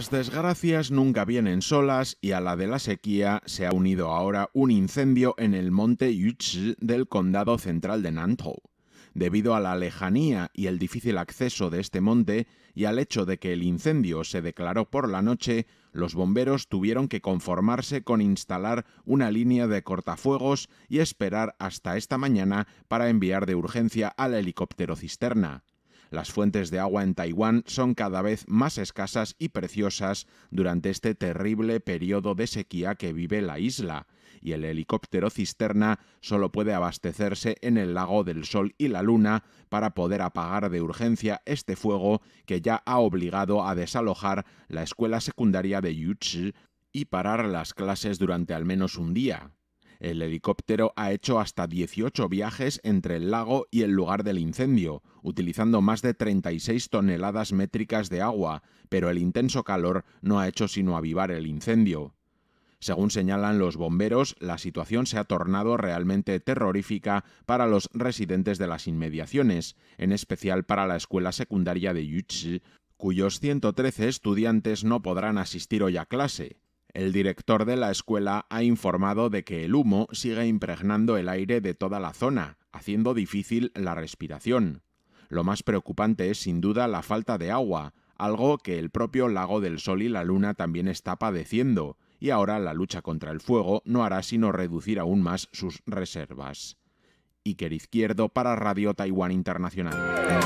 Las desgracias nunca vienen solas y a la de la sequía se ha unido ahora un incendio en el monte Yuchi del condado central de Nantou. Debido a la lejanía y el difícil acceso de este monte y al hecho de que el incendio se declaró por la noche, los bomberos tuvieron que conformarse con instalar una línea de cortafuegos y esperar hasta esta mañana para enviar de urgencia al helicóptero cisterna. Las fuentes de agua en Taiwán son cada vez más escasas y preciosas durante este terrible periodo de sequía que vive la isla, y el helicóptero cisterna solo puede abastecerse en el lago del Sol y la Luna para poder apagar de urgencia este fuego que ya ha obligado a desalojar la escuela secundaria de Yuchi y parar las clases durante al menos un día. El helicóptero ha hecho hasta 18 viajes entre el lago y el lugar del incendio, utilizando más de 36 toneladas métricas de agua, pero el intenso calor no ha hecho sino avivar el incendio. Según señalan los bomberos, la situación se ha tornado realmente terrorífica para los residentes de las inmediaciones, en especial para la escuela secundaria de Yuchi, cuyos 113 estudiantes no podrán asistir hoy a clase. El director de la escuela ha informado de que el humo sigue impregnando el aire de toda la zona, haciendo difícil la respiración. Lo más preocupante es sin duda la falta de agua, algo que el propio lago del Sol y la Luna también está padeciendo, y ahora la lucha contra el fuego no hará sino reducir aún más sus reservas. Iker Izquierdo para Radio Taiwán Internacional.